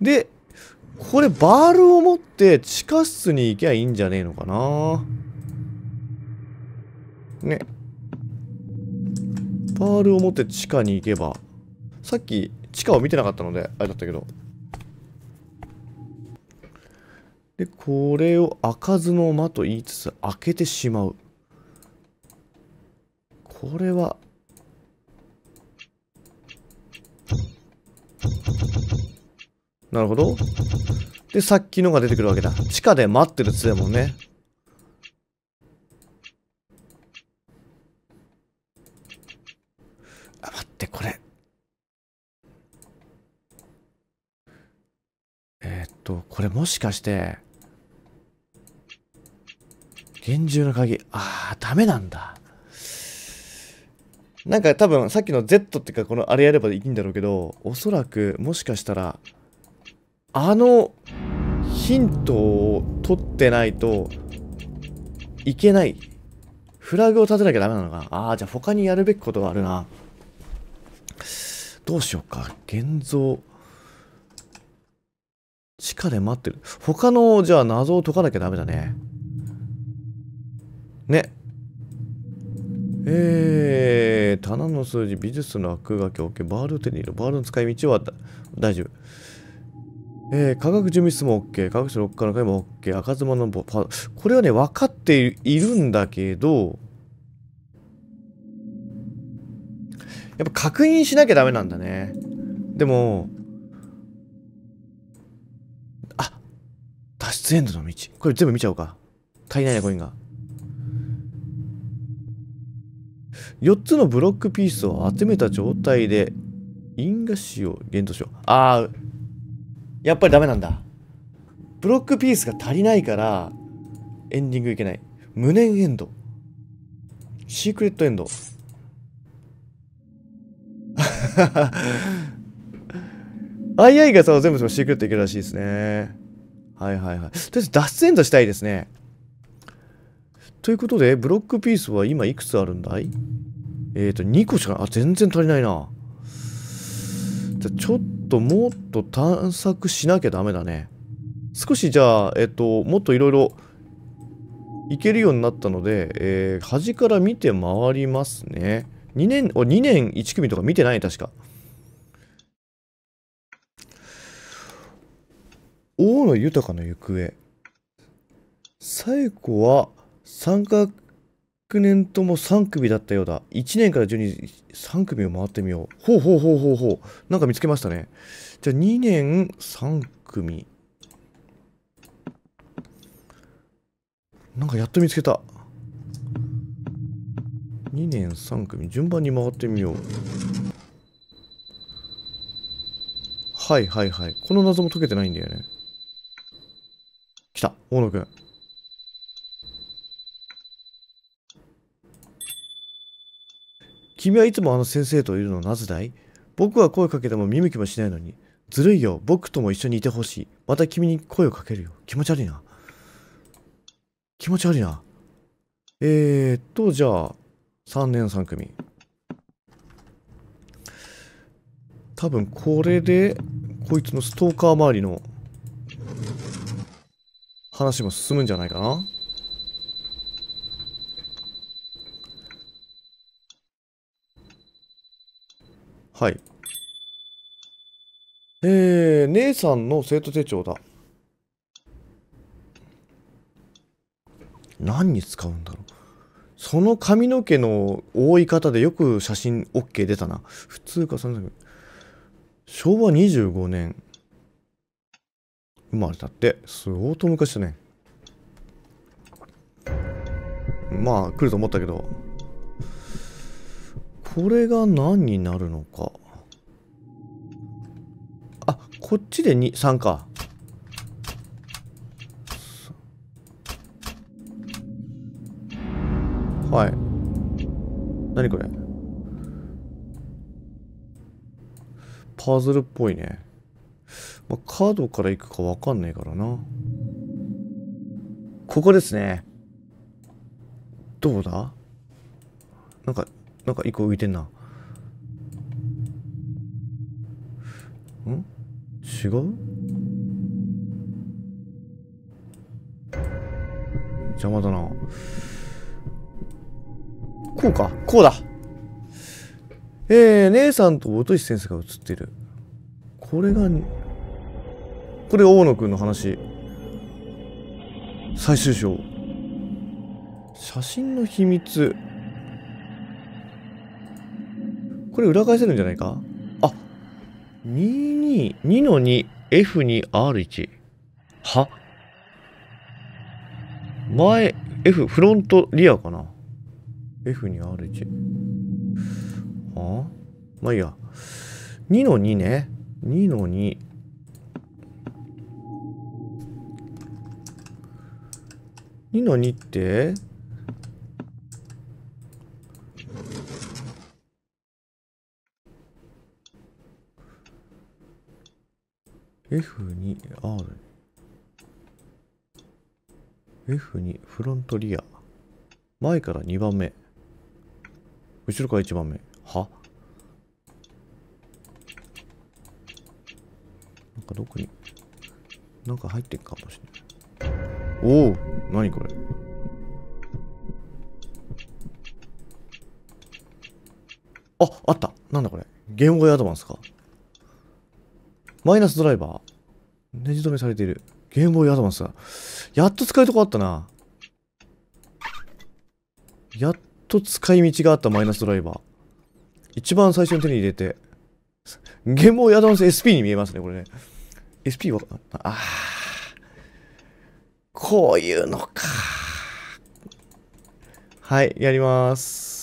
[SPEAKER 1] で、これバールを持って地下室に行けばいいんじゃねえのかなね。バールを持って地下に行けば。さっき地下を見てなかったので、あれだったけど。で、これを開かずの間と言いつつ開けてしまう。これは、なるほど。で、さっきのが出てくるわけだ。地下で待ってるつだもんね。あ、待って、これ。えー、っと、これもしかして、厳重な鍵。ああ、ダメなんだ。なんか多分さっきの Z ってかこのあれやればいいんだろうけど、おそらくもしかしたら、あのヒントを取ってないといけない。フラグを立てなきゃダメなのかな。ああ、じゃあ他にやるべきことがあるな。どうしようか。現像。地下で待ってる。他の、じゃあ謎を解かなきゃダメだね。ねえー、棚の数字、美術の悪がけ、OK、バール手に入れる、バールの使い道は大丈夫。えー、科学準備室も OK、科学書のカーの会も OK、赤妻のパこれはね、分かっているんだけど、やっぱ確認しなきゃダメなんだね。でも、あ脱出エンドの道。これ全部見ちゃおうか。足りないね、コインが。4つのブロックピースを集めた状態で因果子を限度しようああやっぱりダメなんだブロックピースが足りないからエンディングいけない無念エンドシークレットエンド アイがさ全部シークレットいけるらしいですねはいはいはいとりあえず脱線ドしたいですねということでブロックピースは今いくつあるんだいえっ、ー、と、2個しか、あ、全然足りないな。じゃ、ちょっともっと探索しなきゃダメだね。少しじゃあ、えっ、ー、と、もっといろいろいけるようになったので、えー、端から見て回りますね。2年、お、2年1組とか見てない、確か。大野豊の行方。最後は、三角昨年とも3組だったようだ。1年から順に3組を回ってみよう。ほうほうほうほうほう。なんか見つけましたね。じゃあ2年3組。なんかやっと見つけた。2年3組。順番に回ってみよう。はいはいはい。この謎も解けてないんだよね。来た。大野くん。君はいつもあの先生といるのなぜだい僕は声かけても見向きもしないのに。ずるいよ。僕とも一緒にいてほしい。また君に声をかけるよ。気持ち悪いな。気持ち悪いな。えー、っと、じゃあ、3年3組。多分これで、こいつのストーカー周りの話も進むんじゃないかな。はい。えー、姉さんの生徒手帳だ。何に使うんだろう。その髪の毛の覆い方でよく写真 OK 出たな。普通か、その昭和25年生まれたって、相当昔だね。まあ、来ると思ったけど、これが何になるのか。あ、こっちで2、3か。はい。何これパズルっぽいね。まあ、カードから行くかわかんないからな。ここですね。どうだなんかなんか一個浮いてんな。ん違う邪魔だな。こうかこうだえー、姉さんと音石先生が映ってる。これが、これ大野くんの話。最終章。写真の秘密。これ裏返せるんじゃないかあ、22、2の2、F2、R1。は前、F、フロント、リアかな ?F2、R1。はまあいいや。2の2ね。2の2。2の2って F2R F2 フロントリア前から2番目後ろから1番目はなんかどこになんか入ってっかもしれないおお何これああったなんだこれー語アドバンスかマイナスドライバー。ネジ止めされている。ゲームボーイアドバンスだ。やっと使うとこあったな。やっと使い道があったマイナスドライバー。一番最初に手に入れて。ゲームボーイアドバンス SP に見えますね、これね。SP は、ああ。こういうのか。はい、やります。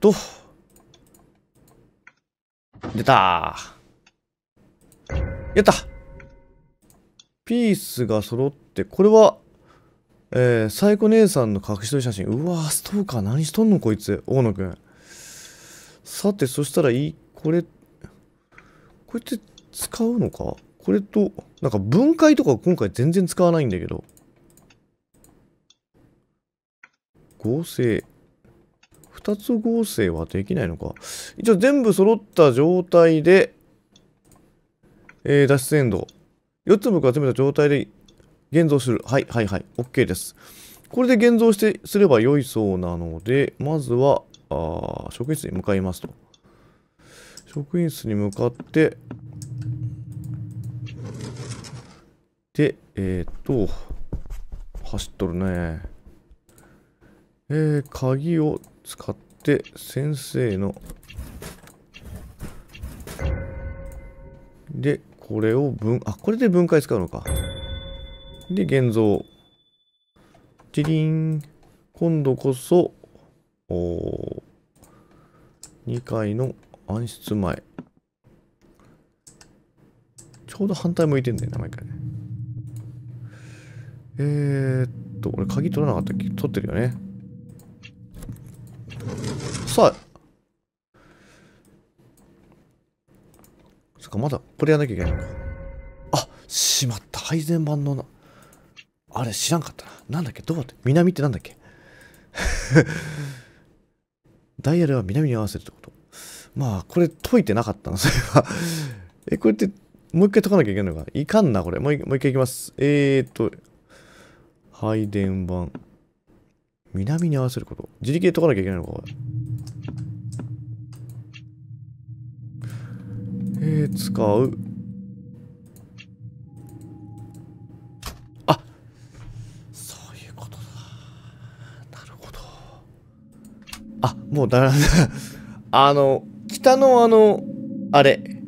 [SPEAKER 1] と。出たやったピースが揃って、これは、えー、サイコ姉さんの隠し撮り写真。うわー、ストーカー何しとんのこいつ。大野くん。さて、そしたらいい、これ、これって使うのかこれと、なんか分解とか今回全然使わないんだけど。合成。2つ合成はできないのか。一応全部揃った状態で、えー、脱出エンド。4つ僕集めた状態で現像する。はい、はい、はい。OK です。これで現像してすれば良いそうなので、まずは、あ職員室に向かいますと。職員室に向かって、で、えー、っと、走っとるね。えー、鍵を使って先生のでこれを分あこれで分解使うのかで現像チリン今度こそお2階の暗室前ちょうど反対向いてんだよな、毎回ねえー、っと俺鍵取らなかったっけ取ってるよね遅い。そっか、まだこれやんなきゃいけないのか。あ、しまった。配膳版のな。あれ知らんかったな。なんだっけどうやって南ってなんだっけ ダイヤルは南に合わせるってこと。まあ、これ解いてなかったな、それは。え、これって、もう一回解かなきゃいけないのかいかんな、これ。もう一回いきます。えーっと、配電盤。南に合わせること。自力で解かなきゃいけないのか、これ。えー、使うあそういうことだなるほどあもうだ あの北のあのあれ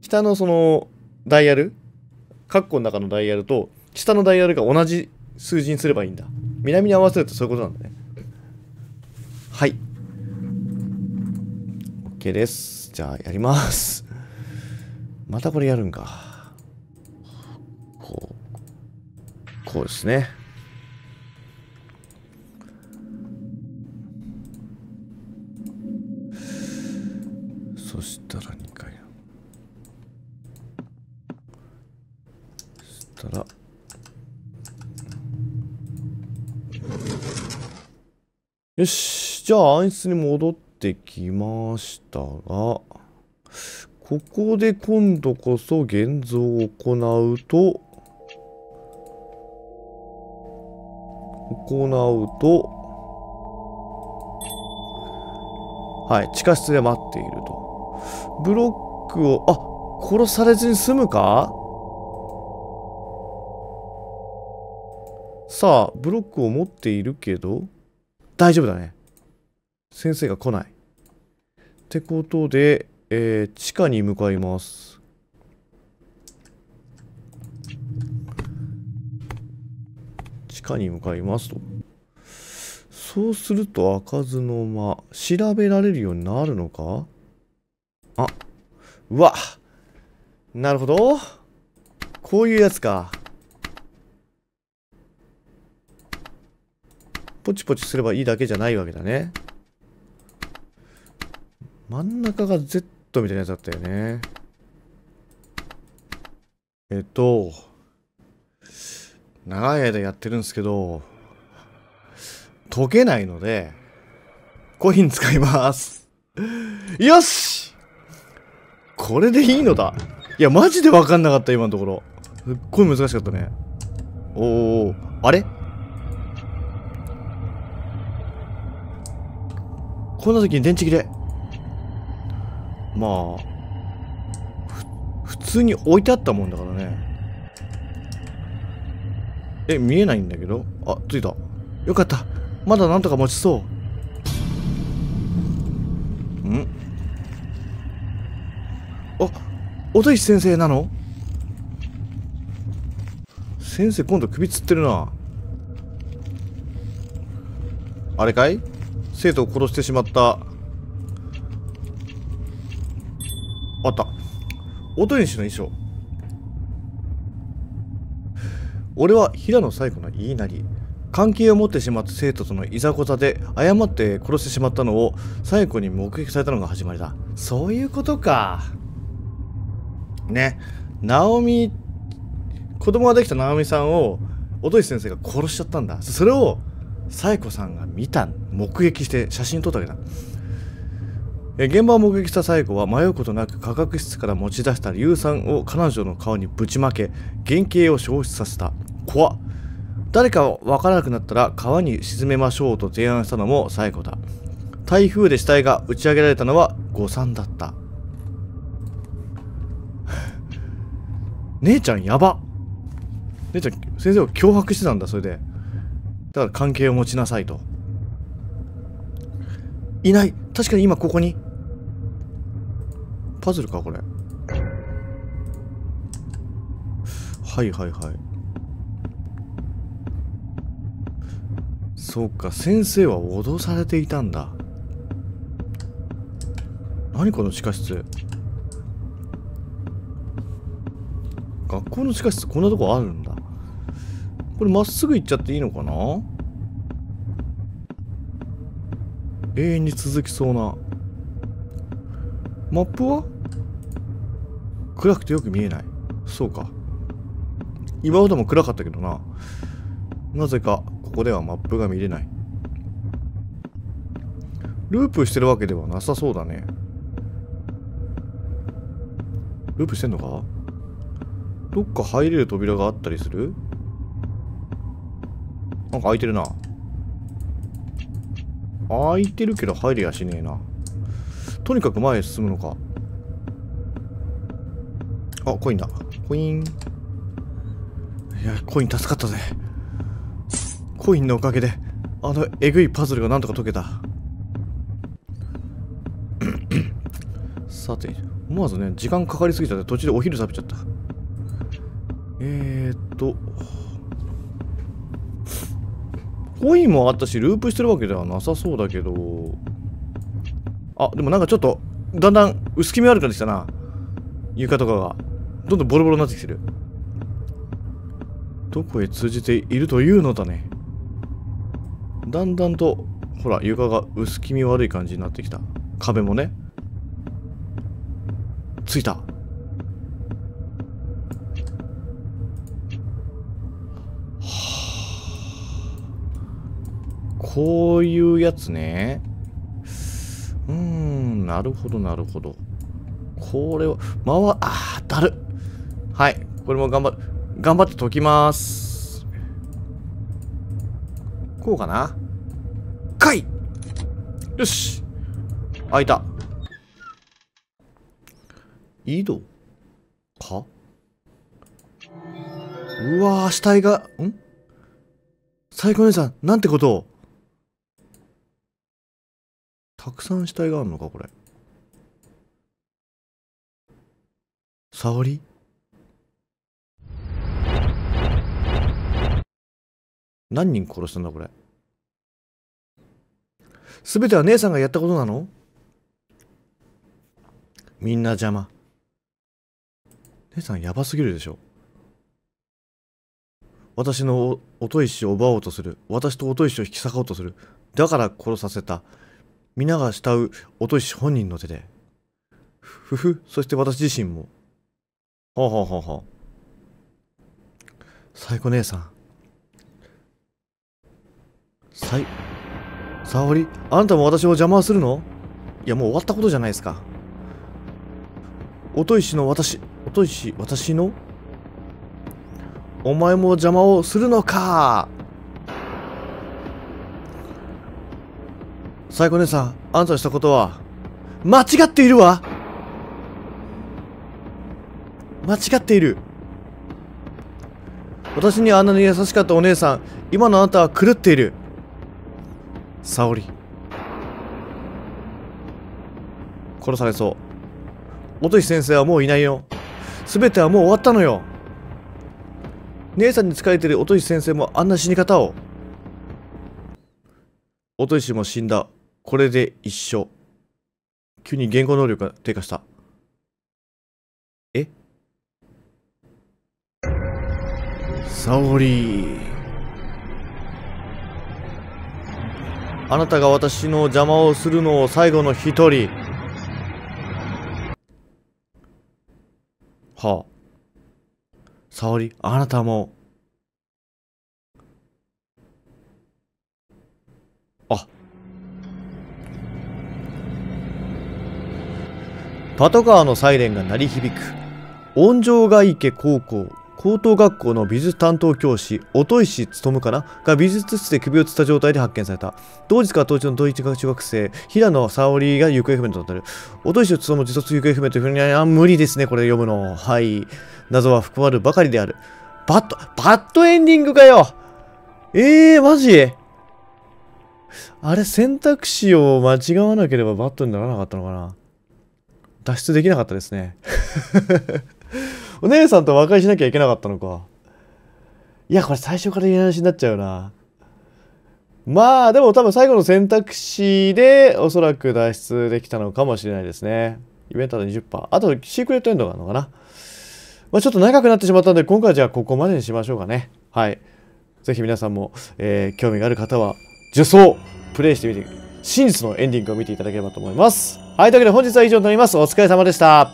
[SPEAKER 1] 北のそのダイヤルカッコの中のダイヤルと下のダイヤルが同じ数字にすればいいんだ南に合わせるとそういうことなんだねはい OK ですじゃあ、やります。またこれやるんか。こう。こうですね。そしたら2回。そしたら。よし。じゃあ、暗室に戻って。ってきましたが、ここで今度こそ現像を行うと、行うと、はい、地下室で待っていると。ブロックを、あ殺されずに済むかさあ、ブロックを持っているけど、大丈夫だね。先生が来ない。ってことで、えー、地下に向かいます。地下に向かいますと。そうすると開かずの間、調べられるようになるのかあ、うわなるほど。こういうやつか。ポチポチすればいいだけじゃないわけだね。真ん中が Z みたいなやつだったよね。えっと、長い間やってるんですけど、溶けないので、コイン使います。よしこれでいいのだ。いや、マジで分かんなかった、今のところ。すっごい難しかったね。おー、あれこんな時に電池切れ。まあ普通に置いてあったもんだからねえ見えないんだけどあ着いたよかったまだなんとか持ちそうんあ音石先生なの先生今度首つってるなあれかい生徒を殺してしまったあった音石の衣装俺は平野最子の言いなり関係を持ってしまった生徒とのいざこざで誤って殺してしまったのを最子に目撃されたのが始まりだそういうことかねナオミ子供ができたナオミさんを音石先生が殺しちゃったんだそれをサイコさんが見た目撃して写真撮ったわけだ現場を目撃した最後は迷うことなく化学室から持ち出した硫酸を彼女の顔にぶちまけ原型を消失させた怖っ誰かわからなくなったら川に沈めましょうと提案したのも最後だ台風で死体が打ち上げられたのは誤算だった姉ちゃんやば姉ちゃん先生を脅迫してたんだそれでだから関係を持ちなさいといない確かに今ここにパズルかこれはいはいはいそうか先生は脅されていたんだ何この地下室学校の地下室こんなとこあるんだこれまっすぐ行っちゃっていいのかな永遠に続きそうなマップは暗くてよく見えないそうか今ほども暗かったけどななぜかここではマップが見れないループしてるわけではなさそうだねループしてんのかどっか入れる扉があったりするなんか開いてるな開いてるけど入りやしねえなとにかく前へ進むのかあ、コインだ。コイン。いや、コイン助かったぜ。コインのおかげで、あのえぐいパズルがなんとか解けた。さて、思わずね、時間かかりすぎたで途中でお昼食べちゃった。えー、っと。コインもあったし、ループしてるわけではなさそうだけど。あ、でもなんかちょっと、だんだん薄気味悪くなってきたな。床とかが。どんどんボロボロになってきてる。どこへ通じているというのだね。だんだんと、ほら、床が薄気味悪い感じになってきた。壁もね。ついた。こういうやつね。うーん、なるほど、なるほど。これは、まわ、あー、だる。はい。これも頑張頑張って解きます。こうかなかいよし開いた。井戸かうわ死体が、んサイコ姉さん、なんてことたくさん死体があるのか、これ。触り何人殺したんだこれ全ては姉さんがやったことなのみんな邪魔姉さんやばすぎるでしょ私の音石を奪おうとする私と音石を引き裂こうとするだから殺させた皆が慕う音石本人の手でふふそして私自身もほうほうほうほう最高姉さんさい沙織あんたも私を邪魔するのいやもう終わったことじゃないですか音石の私音石私のお前も邪魔をするのかサイコ姉さんあんたのしたことは間違っているわ間違っている私にあんなに優しかったお姉さん今のあなたは狂っている沙織殺されそう音石先生はもういないよ全てはもう終わったのよ姉さんに仕えてる音石先生もあんな死に方を音石も死んだこれで一緒急に言語能力が低下したえ沙織あなたが私の邪魔をするのを最後の一人。はあ。沙織、あなたも。あ。パトカーのサイレンが鳴り響く。温城ヶ池高校高等学校の美術担当教師音石勉かなが美術室で首をつった状態で発見された同日から当時の同一中学生平野沙織が行方不明となっる音石勉も自殺行方不明というふうにあ無理ですねこれ読むのはい謎は含まるばかりであるバッドバッドエンディングかよえー、マジあれ選択肢を間違わなければバットにならなかったのかな脱出できなかったですねお姉さんと和解しなきゃいけなかったのか。いや、これ最初から言い話になっちゃうな。まあ、でも多分最後の選択肢で、おそらく脱出できたのかもしれないですね。イベントで20%。あと、シークレットエンドがあるのかな。まあ、ちょっと長くなってしまったんで、今回はじゃあここまでにしましょうかね。はい。ぜひ皆さんも、えー、興味がある方は、受装プレイしてみて、真実のエンディングを見ていただければと思います。はい、というわけで本日は以上となります。お疲れ様でした。